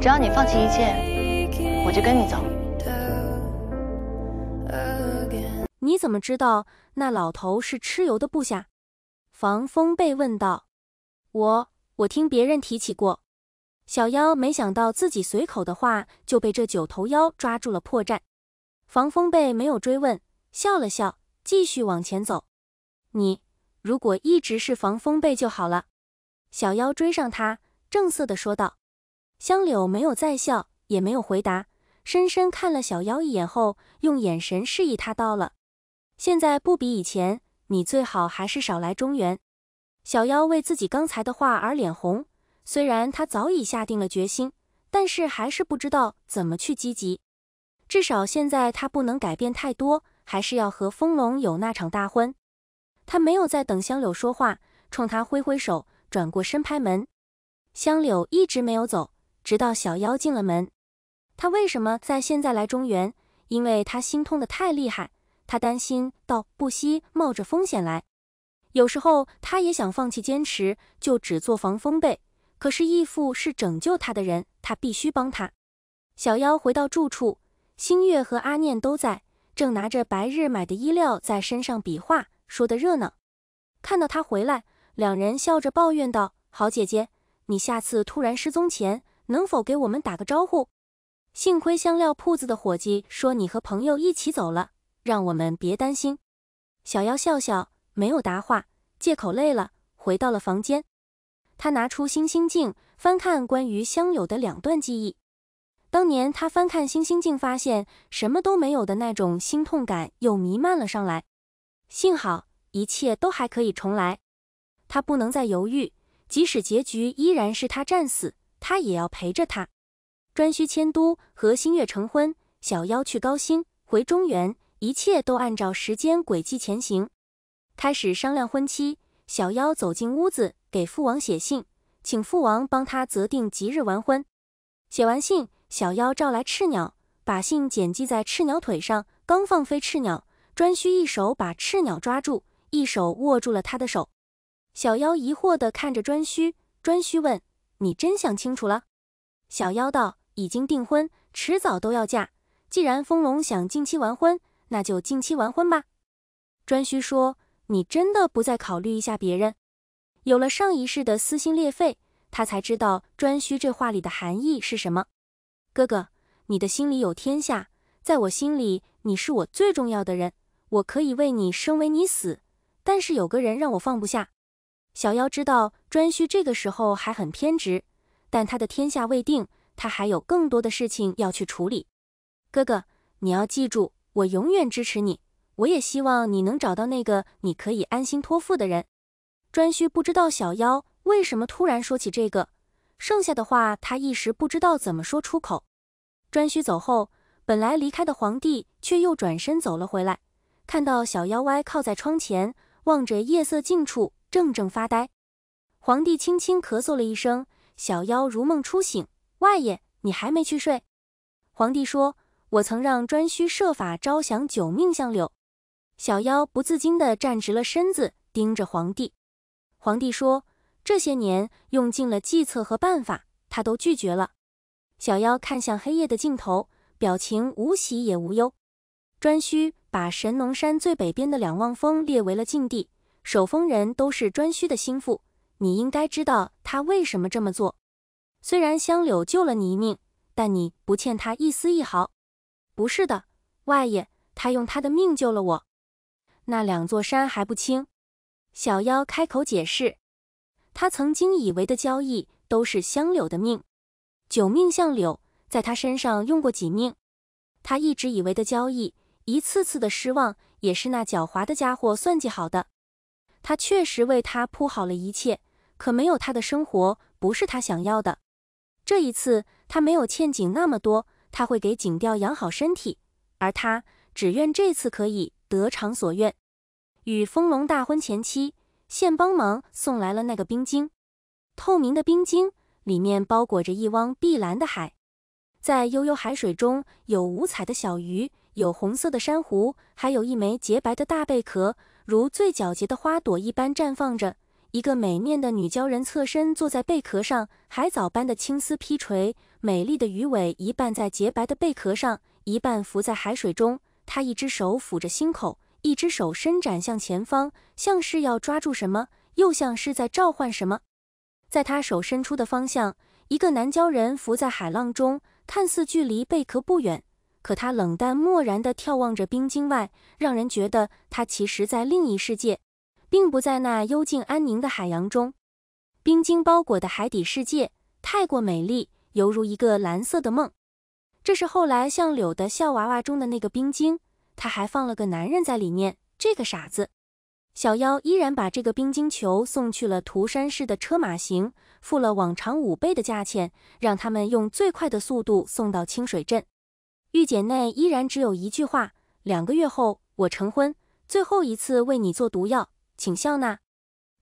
只要你放弃一切，我就跟你走。你怎么知道那老头是蚩尤的部下？防风被问道。我我听别人提起过。小妖没想到自己随口的话就被这九头妖抓住了破绽。防风被没有追问，笑了笑，继续往前走。你如果一直是防风被就好了。小妖追上他，正色的说道。香柳没有再笑，也没有回答，深深看了小妖一眼后，用眼神示意他到了。现在不比以前，你最好还是少来中原。小妖为自己刚才的话而脸红，虽然他早已下定了决心，但是还是不知道怎么去积极。至少现在他不能改变太多，还是要和风龙有那场大婚。他没有再等香柳说话，冲他挥挥手，转过身拍门。香柳一直没有走。直到小妖进了门，他为什么在现在来中原？因为他心痛的太厉害，他担心到不惜冒着风险来。有时候他也想放弃坚持，就只做防风被。可是义父是拯救他的人，他必须帮他。小妖回到住处，星月和阿念都在，正拿着白日买的衣料在身上比划，说的热闹。看到他回来，两人笑着抱怨道：“好姐姐，你下次突然失踪前。”能否给我们打个招呼？幸亏香料铺子的伙计说你和朋友一起走了，让我们别担心。小妖笑笑，没有答话，借口累了，回到了房间。他拿出星星镜，翻看关于香友的两段记忆。当年他翻看星星镜，发现什么都没有的那种心痛感又弥漫了上来。幸好一切都还可以重来，他不能再犹豫，即使结局依然是他战死。他也要陪着他。颛顼迁都和星月成婚，小妖去高辛，回中原，一切都按照时间轨迹前行。开始商量婚期，小妖走进屋子，给父王写信，请父王帮他择定吉日完婚。写完信，小妖召来赤鸟，把信剪辑在赤鸟腿上。刚放飞赤鸟，颛顼一手把赤鸟抓住，一手握住了他的手。小妖疑惑地看着颛顼，颛顼问。你真想清楚了？小妖道已经订婚，迟早都要嫁。既然风龙想近期完婚，那就近期完婚吧。专需说，你真的不再考虑一下别人？有了上一世的撕心裂肺，他才知道专需这话里的含义是什么。哥哥，你的心里有天下，在我心里，你是我最重要的人。我可以为你生，为你死，但是有个人让我放不下。小妖知道专需这个时候还很偏执，但他的天下未定，他还有更多的事情要去处理。哥哥，你要记住，我永远支持你。我也希望你能找到那个你可以安心托付的人。专需不知道小妖为什么突然说起这个，剩下的话他一时不知道怎么说出口。专需走后，本来离开的皇帝却又转身走了回来，看到小妖歪靠在窗前，望着夜色静处。怔怔发呆，皇帝轻轻咳嗽了一声，小妖如梦初醒：“外爷，你还没去睡？”皇帝说：“我曾让专需设法招降九命相柳。”小妖不自禁地站直了身子，盯着皇帝。皇帝说：“这些年用尽了计策和办法，他都拒绝了。”小妖看向黑夜的尽头，表情无喜也无忧。专需把神农山最北边的两望峰列为了禁地。守风人都是颛顼的心腹，你应该知道他为什么这么做。虽然香柳救了你一命，但你不欠他一丝一毫。不是的，外爷，他用他的命救了我。那两座山还不轻。小妖开口解释，他曾经以为的交易都是香柳的命，九命相柳在他身上用过几命。他一直以为的交易，一次次的失望，也是那狡猾的家伙算计好的。他确实为他铺好了一切，可没有他的生活不是他想要的。这一次他没有欠景那么多，他会给景调养好身体，而他只愿这次可以得偿所愿。与风龙大婚前期，现帮忙送来了那个冰晶，透明的冰晶里面包裹着一汪碧蓝的海，在悠悠海水中有五彩的小鱼，有红色的珊瑚，还有一枚洁白的大贝壳。如最皎洁的花朵一般绽放着，一个美面的女鲛人侧身坐在贝壳上，海藻般的青丝披垂，美丽的鱼尾一半在洁白的贝壳上，一半浮在海水中。她一只手抚着心口，一只手伸展向前方，像是要抓住什么，又像是在召唤什么。在她手伸出的方向，一个男鲛人浮在海浪中，看似距离贝壳不远。可他冷淡漠然地眺望着冰晶外，让人觉得他其实，在另一世界，并不在那幽静安宁的海洋中。冰晶包裹的海底世界太过美丽，犹如一个蓝色的梦。这是后来相柳的笑娃娃中的那个冰晶，他还放了个男人在里面，这个傻子小妖依然把这个冰晶球送去了涂山市的车马行，付了往常五倍的价钱，让他们用最快的速度送到清水镇。玉简内依然只有一句话：两个月后我成婚，最后一次为你做毒药，请笑纳。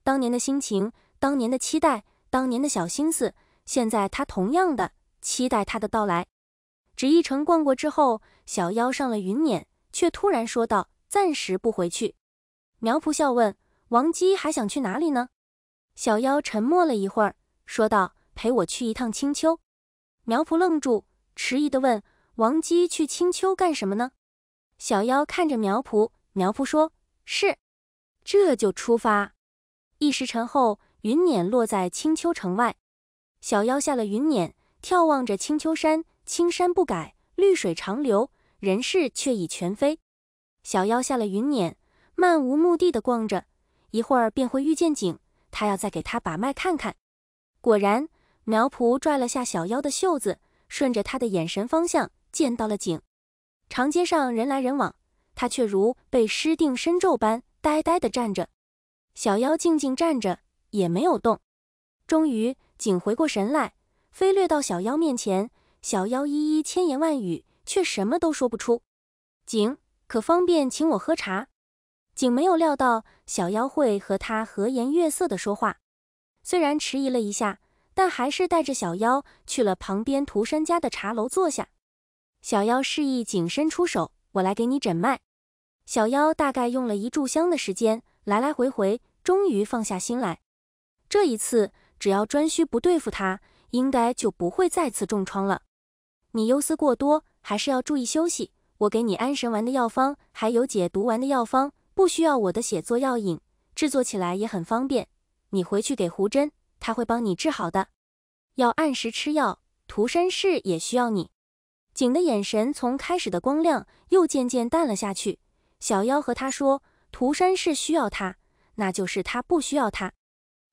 当年的心情，当年的期待，当年的小心思，现在他同样的期待他的到来。只一城逛过之后，小妖上了云辇，却突然说道：“暂时不回去。”苗圃笑问：“王姬还想去哪里呢？”小妖沉默了一会儿，说道：“陪我去一趟青丘。”苗圃愣住，迟疑的问。王姬去青丘干什么呢？小妖看着苗圃，苗圃说：“是，这就出发。”一时辰后，云辇落在青丘城外。小妖下了云辇，眺望着青丘山，青山不改，绿水长流，人世却已全非。小妖下了云辇，漫无目的的逛着，一会儿便会遇见景，他要再给他把脉看看。果然，苗圃拽了下小妖的袖子，顺着他的眼神方向。见到了景，长街上人来人往，他却如被施定身咒般呆呆地站着。小妖静静站着，也没有动。终于，景回过神来，飞掠到小妖面前。小妖一一千言万语，却什么都说不出。景可方便请我喝茶？景没有料到小妖会和他和颜悦色的说话，虽然迟疑了一下，但还是带着小妖去了旁边涂山家的茶楼坐下。小妖示意景伸出手，我来给你诊脉。小妖大概用了一炷香的时间，来来回回，终于放下心来。这一次只要专需不对付他，应该就不会再次重创了。你忧思过多，还是要注意休息。我给你安神丸的药方，还有解毒丸的药方，不需要我的写作药引，制作起来也很方便。你回去给胡真，他会帮你治好的。要按时吃药，涂山氏也需要你。景的眼神从开始的光亮又渐渐淡了下去。小妖和他说：“涂山氏需要他，那就是他不需要他。”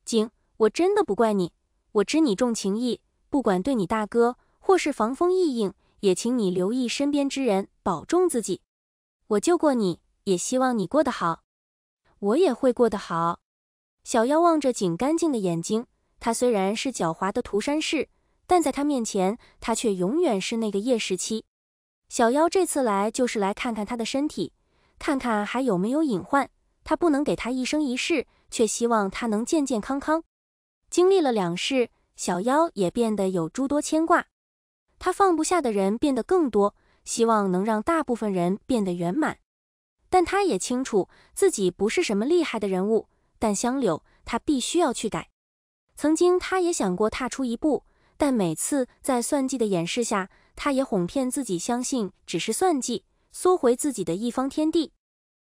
景，我真的不怪你。我知你重情义，不管对你大哥或是防风意应，也请你留意身边之人，保重自己。我救过你，也希望你过得好，我也会过得好。小妖望着景干净的眼睛，他虽然是狡猾的涂山氏。但在他面前，他却永远是那个叶十七。小妖这次来就是来看看他的身体，看看还有没有隐患。他不能给他一生一世，却希望他能健健康康。经历了两世，小妖也变得有诸多牵挂。他放不下的人变得更多，希望能让大部分人变得圆满。但他也清楚自己不是什么厉害的人物，但香柳他必须要去改。曾经他也想过踏出一步。但每次在算计的掩饰下，他也哄骗自己相信只是算计，缩回自己的一方天地。